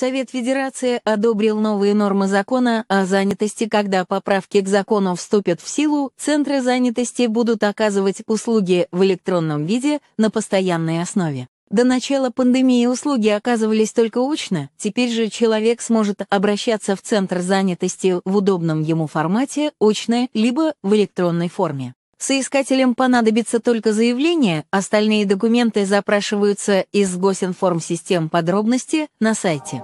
Совет Федерации одобрил новые нормы закона о занятости. Когда поправки к закону вступят в силу, центры занятости будут оказывать услуги в электронном виде на постоянной основе. До начала пандемии услуги оказывались только очно, теперь же человек сможет обращаться в центр занятости в удобном ему формате, очно, либо в электронной форме. Соискателям понадобится только заявление, остальные документы запрашиваются из госинформсистем подробности на сайте.